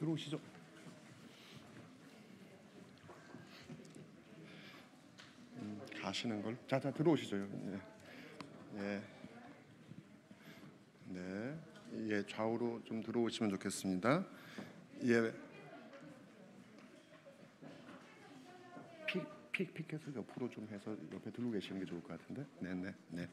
들어오시죠. 음, 가시는 걸. 자, 자 들어오시죠. 예. 예. 네. 예, 좌우로 좀 들어오시면 좋겠습니다. 예. 픽, 픽, 픽해서 옆으로 좀 해서 옆에 들고 계시는 게 좋을 것 같은데. 네, 네, 네.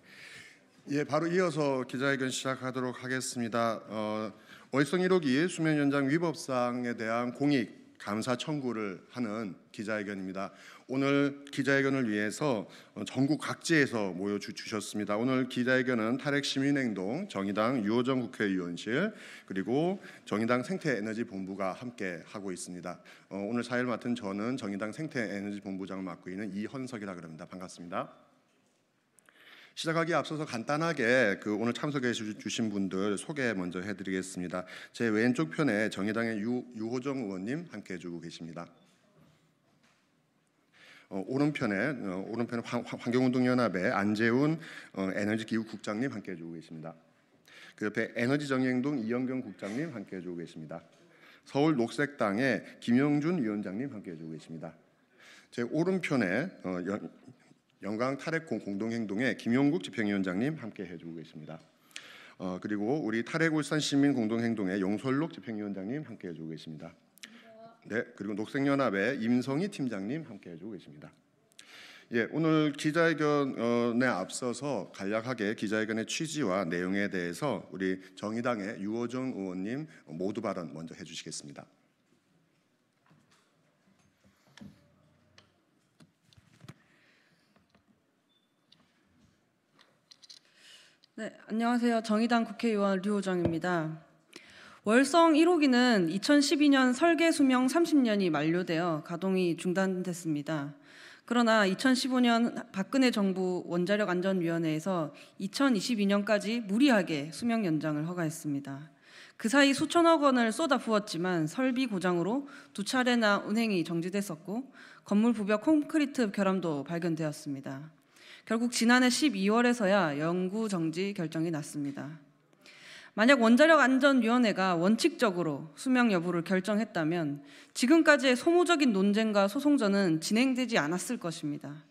예, 바로 이어서 기자회견 시작하도록 하겠습니다. 어, 월성 1호기 수면 연장 위법상에 대한 공익 감사 청구를 하는 기자회견입니다. 오늘 기자회견을 위해서 어, 전국 각지에서 모여 주셨습니다. 오늘 기자회견은 탈핵 시민행동 정의당 유호정 국회의원실 그리고 정의당 생태에너지 본부가 함께 하고 있습니다. 어, 오늘 사일 맡은 저는 정의당 생태에너지 본부장을 맡고 있는 이헌석이라 그럽니다. 반갑습니다. 시작하기에 앞서서 간단하게 그 오늘 참석해 주신 분들 소개 먼저 해드리겠습니다. 제 왼쪽 편에 정의당의 유, 유호정 의원님 함께 해주고 계십니다. 어, 오른편에 어, 오른편에 환, 경운동연합의 안재훈 어, 에너지기후 국장님 함께 해주고 계십니다. 그 옆에 에너지정행동 이영경 국장님 함께 해주고 계십니다. 서울 녹색당의 김영준 위원장님 함께 해주고 계십니다. 제 오른편에 어, 연, 영광 탈핵공 공동행동에 김용국 집행위원장님 함께 해주고 계십니다. 어, 그리고 우리 탈핵 울산 시민 공동행동의 용설록 집행위원장님 함께 해주고 계십니다. 네, 그리고 녹색연합의 임성희 팀장님 함께 해주고 계십니다. 예, 오늘 기자회견에 앞서서 간략하게 기자회견의 취지와 내용에 대해서 우리 정의당의 유호정 의원님 모두 발언 먼저 해주시겠습니다. 네, 안녕하세요. 정의당 국회의원 류호정입니다. 월성 1호기는 2012년 설계 수명 30년이 만료되어 가동이 중단됐습니다. 그러나 2015년 박근혜 정부 원자력 안전위원회에서 2022년까지 무리하게 수명 연장을 허가했습니다. 그 사이 수천억 원을 쏟아 부었지만 설비 고장으로 두 차례나 운행이 정지됐었고 건물 부벽 콘크리트 결함도 발견되었습니다. 결국 지난해 12월에서야 연구 정지 결정이 났습니다. 만약 원자력 안전위원회가 원칙적으로 수명 여부를 결정했다면 지금까지의 소모적인 논쟁과 소송전은 진행되지 않았을 것입니다.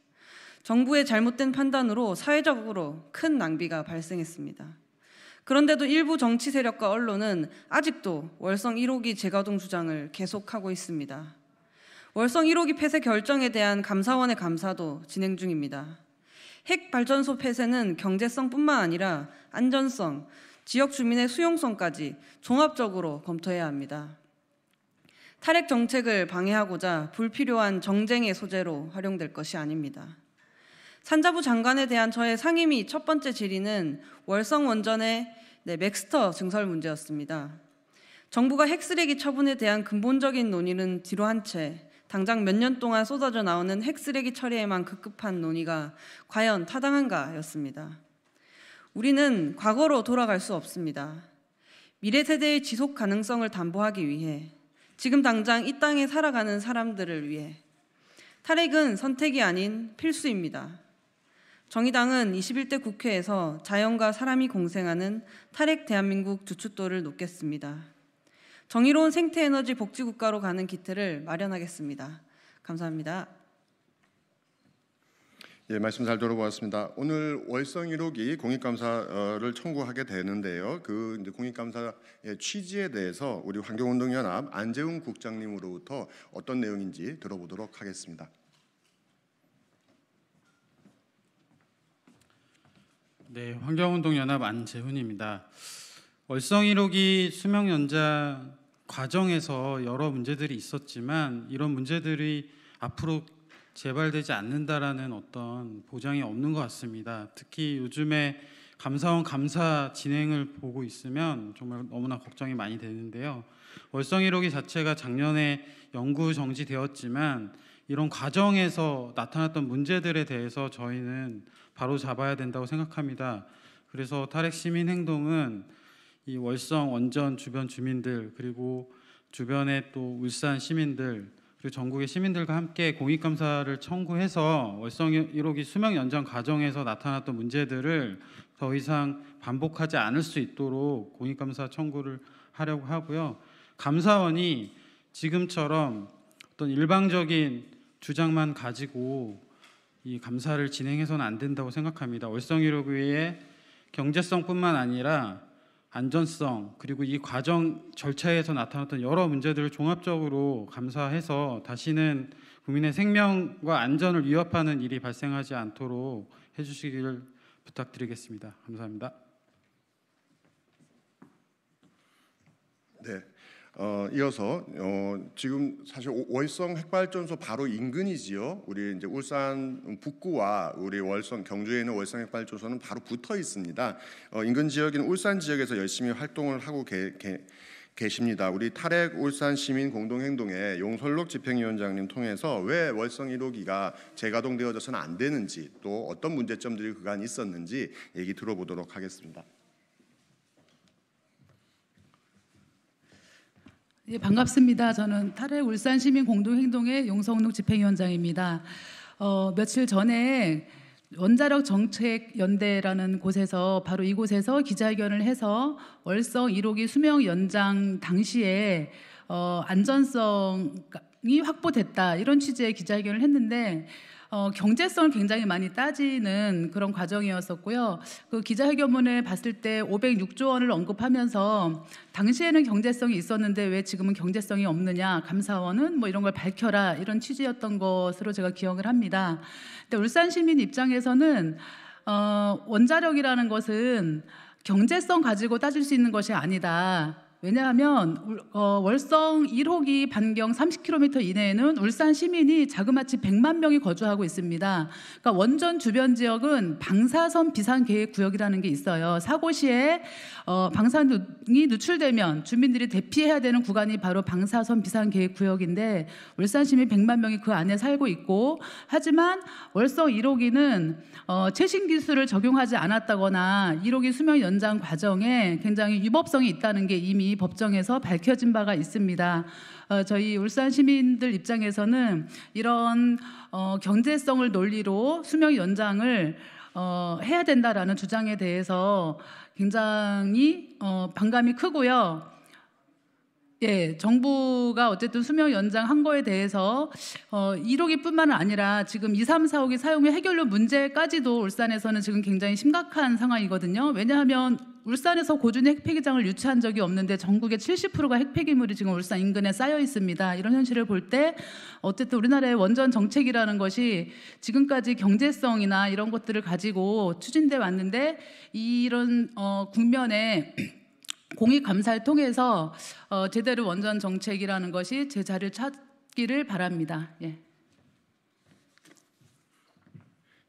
정부의 잘못된 판단으로 사회적으로 큰 낭비가 발생했습니다. 그런데도 일부 정치 세력과 언론은 아직도 월성 1호기 재가동 주장을 계속하고 있습니다. 월성 1호기 폐쇄 결정에 대한 감사원의 감사도 진행 중입니다. 핵 발전소 폐쇄는 경제성뿐만 아니라 안전성, 지역 주민의 수용성까지 종합적으로 검토해야 합니다. 탈핵 정책을 방해하고자 불필요한 정쟁의 소재로 활용될 것이 아닙니다. 산자부 장관에 대한 저의 상임위 첫 번째 질의는 월성 원전의 네, 맥스터 증설 문제였습니다. 정부가 핵쓰레기 처분에 대한 근본적인 논의는 뒤로 한채 당장 몇 년 동안 쏟아져 나오는 핵 쓰레기 처리에만 급급한 논의가 과연 타당한가였습니다. 우리는 과거로 돌아갈 수 없습니다. 미래 세대의 지속 가능성을 담보하기 위해 지금 당장 이 땅에 살아가는 사람들을 위해 탈핵은 선택이 아닌 필수입니다. 정의당은 21대 국회에서 자연과 사람이 공생하는 탈핵 대한민국 주춧돌을 놓겠습니다. 정의로운 생태에너지 복지국가로 가는 기틀을 마련하겠습니다. 감사합니다. 예, 말씀 잘 들어보았습니다. 오늘 월성 1호기 공익감사를 청구하게 되는데요. 그 공익감사의 취지에 대해서 우리 환경운동연합 안재훈 국장님으로부터 어떤 내용인지 들어보도록 하겠습니다. 네, 환경운동연합 안재훈입니다. 월성일호기 수명 연장 과정에서 여러 문제들이 있었지만 이런 문제들이 앞으로 재발되지 않는다라는 어떤 보장이 없는 것 같습니다. 특히 요즘에 감사원 감사 진행을 보고 있으면 정말 너무나 걱정이 많이 되는데요. 월성일호기 자체가 작년에 연구 정지되었지만 이런 과정에서 나타났던 문제들에 대해서 저희는 바로 잡아야 된다고 생각합니다. 그래서 탈핵 시민 행동은 이 월성 원전 주변 주민들 그리고 주변의 또 울산 시민들 그리고 전국의 시민들과 함께 공익감사를 청구해서 월성 1호기 수명 연장 과정에서 나타났던 문제들을 더 이상 반복하지 않을 수 있도록 공익감사 청구를 하려고 하고요. 감사원이 지금처럼 어떤 일방적인 주장만 가지고 이 감사를 진행해서는 안 된다고 생각합니다. 월성 1호기의 경제성뿐만 아니라 안전성 그리고 이 과정 절차에서 나타났던 여러 문제들을 종합적으로 감사해서 다시는 국민의 생명과 안전을 위협하는 일이 발생하지 않도록 해주시기를 부탁드리겠습니다. 감사합니다. 네, 어, 이어서 어, 지금 사실 월성 핵발전소 바로 인근이지요. 우리 이제 울산 북구와 우리 월성 경주에 있는 월성 핵발전소는 바로 붙어 있습니다. 어, 인근 지역인 울산 지역에서 열심히 활동을 하고 계, 계, 계십니다. 우리 탈핵 울산 시민 공동행동에 용설록 집행위원장님 통해서 왜 월성 1호기가 재가동되어져서는 안 되는지 또 어떤 문제점들이 그간 있었는지 얘기 들어보도록 하겠습니다. 예, 반갑습니다. 저는 탈의 울산 시민 공동행동의 용성운 집행위원장입니다. 어, 며칠 전에 원자력 정책 연대라는 곳에서 바로 이곳에서 기자회견을 해서 월성 1호기 수명 연장 당시에 어, 안전성이 확보됐다 이런 취지의 기자회견을 했는데 어, 경제성을 굉장히 많이 따지는 그런 과정이었었고요. 그 기자회견문에 봤을 때 506조 원을 언급하면서 당시에는 경제성이 있었는데 왜 지금은 경제성이 없느냐, 감사원은 뭐 이런 걸 밝혀라 이런 취지였던 것으로 제가 기억을 합니다. 근데 울산 시민 입장에서는 어, 원자력이라는 것은 경제성 가지고 따질 수 있는 것이 아니다. 왜냐하면 어, 월성 1호기 반경 30km 이내에는 울산 시민이 자그마치 100만 명이 거주하고 있습니다. 그러니까 원전 주변 지역은 방사선 비상 계획 구역이라는 게 있어요. 사고 시에 어, 방사선이 누출되면 주민들이 대피해야 되는 구간이 바로 방사선 비상 계획 구역인데 울산 시민 100만 명이 그 안에 살고 있고 하지만 월성 1호기는 어, 최신 기술을 적용하지 않았다거나 1호기 수명 연장 과정에 굉장히 위법성이 있다는 게 이미 법정에서 밝혀진 바가 있습니다. 어, 저희 울산 시민들 입장에서는 이런 어, 경제성을 논리로 수명 연장을 어, 해야 된다라는 주장에 대해서 굉장히 어, 반감이 크고요. 예, 정부가 어쨌든 수명 연장한 거에 대해서 어, 1호기뿐만 아니라 지금 2, 3, 4호기 사용의 해결료 문제까지도 울산에서는 지금 굉장히 심각한 상황이거든요. 왜냐하면 울산에서 고준의 핵폐기장을 유치한 적이 없는데 전국의 70%가 핵폐기물이 지금 울산 인근에 쌓여 있습니다. 이런 현실을 볼 때 어쨌든 우리나라의 원전 정책이라는 것이 지금까지 경제성이나 이런 것들을 가지고 추진돼 왔는데 이런 어, 국면에 공익감사를 통해서 어, 제대로 원전 정책이라는 것이 제 자리를 찾기를 바랍니다. 예.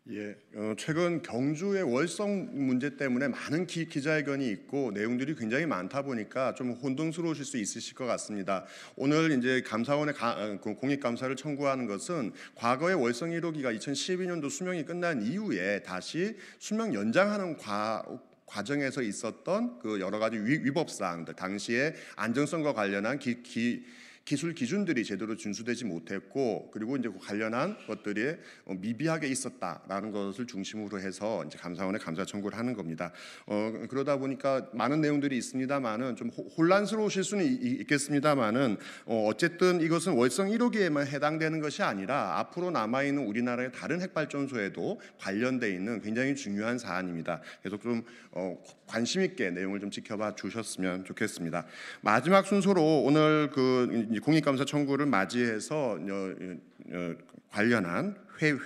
예, 어, 최근 경주의 월성 문제 때문에 많은 기, 자회견이 있고 내용들이 굉장히 많다 보니까 좀 혼돈스러우실 수 있으실 것 같습니다. 오늘 이제 감사원에 어, 그 공익 감사를 청구하는 것은 과거의 월성 1호기가 2012년도 수명이 끝난 이후에 다시 수명 연장하는 과, 과정에서 있었던 그 여러 가지 위, 법사항들 당시에 안전성과 관련한 기, 기, 기술 기준들이 제대로 준수되지 못했고 그리고 이제 그 관련한 것들이 어, 미비하게 있었다라는 것을 중심으로 해서 이제 감사원에 감사 청구를 하는 겁니다. 어, 그러다 보니까 많은 내용들이 있습니다만은 좀 혼란스러우실 수는 있겠습니다만은 어, 쨌든 이것은 월성 1호기에만 해당되는 것이 아니라 앞으로 남아 있는 우리나라의 다른 핵발전소에도 관련돼 있는 굉장히 중요한 사안입니다. 계속 좀 어, 관심 있게 내용을 좀 지켜봐 주셨으면 좋겠습니다. 마지막 순서로 오늘 그 공익감사 청구를 맞이해서 어, 어, 관련한 회, 회,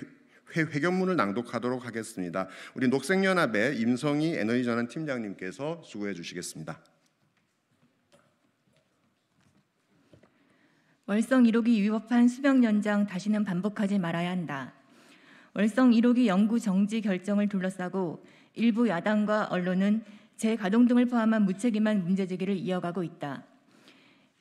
회견문을 낭독하도록 하겠습니다. 우리 녹색연합의 임성희 에너지전환 팀장님께서 수고해 주시겠습니다. 월성 1호기 위법한 수명 연장 다시는 반복하지 말아야 한다. 월성 1호기 연구 정지 결정을 둘러싸고 일부 야당과 언론은 재가동 등을 포함한 무책임한 문제 제기를 이어가고 있다.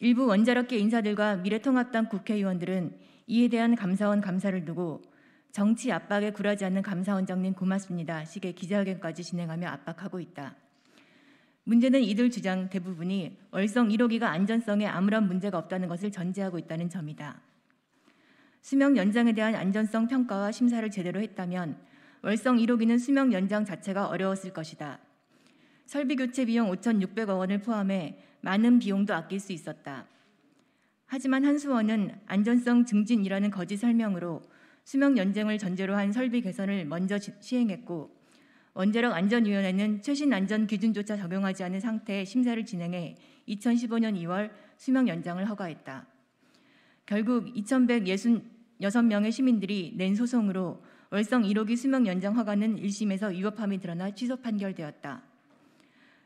일부 원자력계 인사들과 미래통합당 국회의원들은 이에 대한 감사원 감사를 두고 정치 압박에 굴하지 않는 감사원장님 고맙습니다. 시계 기자회견까지 진행하며 압박하고 있다. 문제는 이들 주장 대부분이 월성 1호기가 안전성에 아무런 문제가 없다는 것을 전제하고 있다는 점이다. 수명 연장에 대한 안전성 평가와 심사를 제대로 했다면 월성 1호기는 수명 연장 자체가 어려웠을 것이다. 설비 교체 비용 5,600억 원을 포함해 많은 비용도 아낄 수 있었다. 하지만 한수원은 안전성 증진이라는 거짓 설명으로 수명 연장을 전제로 한 설비 개선을 먼저 시행했고 원자력 안전위원회는 최신 안전 기준조차 적용하지 않은 상태의 심사를 진행해 2015년 2월 수명 연장을 허가했다. 결국 2,166명의 시민들이 낸 소송으로 월성 1호기 수명 연장 허가는 1심에서 위법함이 드러나 취소 판결되었다.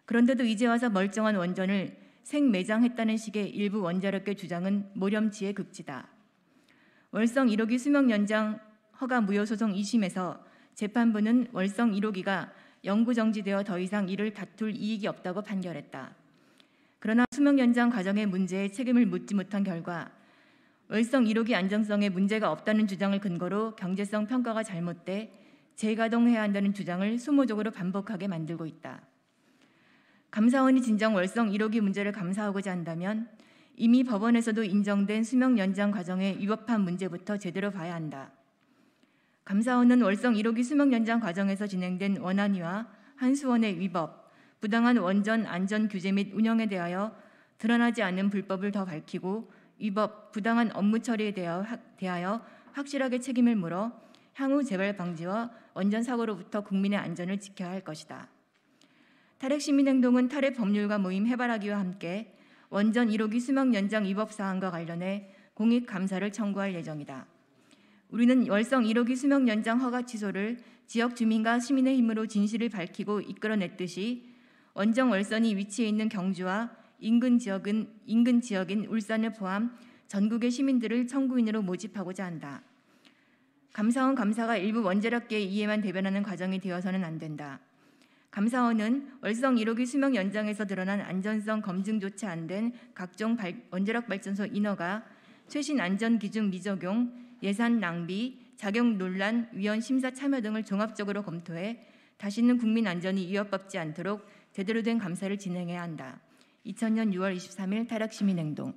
그런데도 이제 와서 멀쩡한 원전을 생매장했다는 식의 일부 원자력계 주장은 모렴치의 극치다. 월성 1호기 수명 연장 허가 무효 소송 2심에서 재판부는 월성 1호기가 영구 정지되어 더 이상 이를 다툴 이익이 없다고 판결했다. 그러나 수명 연장 과정의 문제에 책임을 묻지 못한 결과 월성 1호기 안정성에 문제가 없다는 주장을 근거로 경제성 평가가 잘못돼 재가동해야 한다는 주장을 소모적으로 반복하게 만들고 있다. 감사원이 진정 월성 1호기 문제를 감사하고자 한다면 이미 법원에서도 인정된 수명 연장 과정의 위법한 문제부터 제대로 봐야 한다. 감사원은 월성 1호기 수명 연장 과정에서 진행된 원안위와 한수원의 위법, 부당한 원전 안전 규제 및 운영에 대하여 드러나지 않은 불법을 더 밝히고 위법, 부당한 업무 처리에 대하여 확실하게 책임을 물어 향후 재발 방지와 원전 사고로부터 국민의 안전을 지켜야 할 것이다. 탈핵시민행동은 탈핵 법률과 모임 해바라기와 함께 원전 1호기 수명 연장 위법 사항과 관련해 공익 감사를 청구할 예정이다. 우리는 월성 1호기 수명 연장 허가 취소를 지역 주민과 시민의 힘으로 진실을 밝히고 이끌어냈듯이 원정 월선이 위치해 있는 경주와 인근 지역은 인근 지역인 울산을 포함 전국의 시민들을 청구인으로 모집하고자 한다. 감사원 감사가 일부 원자력계 이해만 대변하는 과정이 되어서는 안 된다. 감사원은 월성 1호기 수명 연장에서 드러난 안전성 검증조차 안 된 각종 발, 원자력 발전소 인허가, 최신 안전 기준 미적용, 예산 낭비, 자격 논란, 위원 심사 참여 등을 종합적으로 검토해 다시는 국민 안전이 위협받지 않도록 제대로 된 감사를 진행해야 한다. 2000년 6월 23일 타락 시민행동.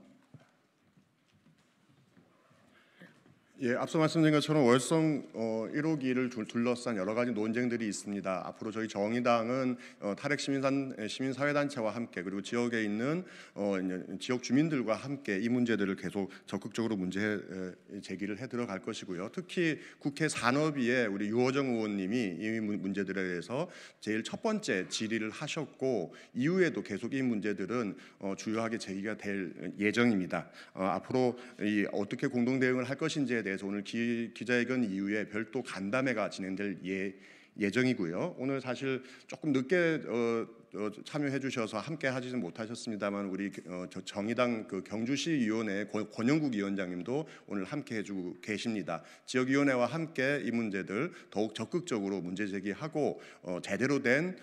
예, 앞서 말씀드린 것처럼 월성 어, 1호 기를 둘러싼 여러 가지 논쟁들이 있습니다. 앞으로 저희 정의당은 어, 탈핵 시민단 시민사회단체와 함께 그리고 지역에 있는 어, 이제, 지역 주민들과 함께 이 문제들을 계속 적극적으로 문제 에, 제기를 해 들어갈 것이고요. 특히 국회 산업위에 우리 유호정 의원님이 이 문제들에 대해서 제일 첫 번째 질의를 하셨고 이후에도 계속 이 문제들은 어, 주요하게 제기가 될 예정입니다. 어, 앞으로 이 어떻게 공동 대응을 할 것인지에 대해 대해서 오늘 기, 자회견 이후에 별도 간담회가 진행될 예, 예정이고요. 오늘 사실 조금 늦게 어, 어 참여해 주셔서 함께 하지는 못하셨습니다만 우리 어, 정의당 그 경주시위원회 권영국 위원장님도 오늘 함께 해주고 계십니다. 지역위원회와 함께 이 문제들 더욱 적극적으로 문제 제기하고 어, 제대로 된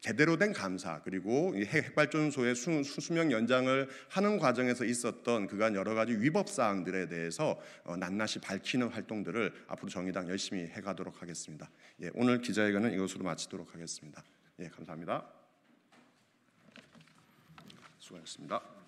제대로 된 감사 그리고 핵발전소의 수, 수명 연장을 하는 과정에서 있었던 그간 여러 가지 위법 사항들에 대해서 어, 낱낱이 밝히는 활동들을 앞으로 정의당 열심히 해가도록 하겠습니다. 예, 오늘 기자회견은 이것으로 마치도록 하겠습니다. 예, 감사합니다. 수고하셨습니다.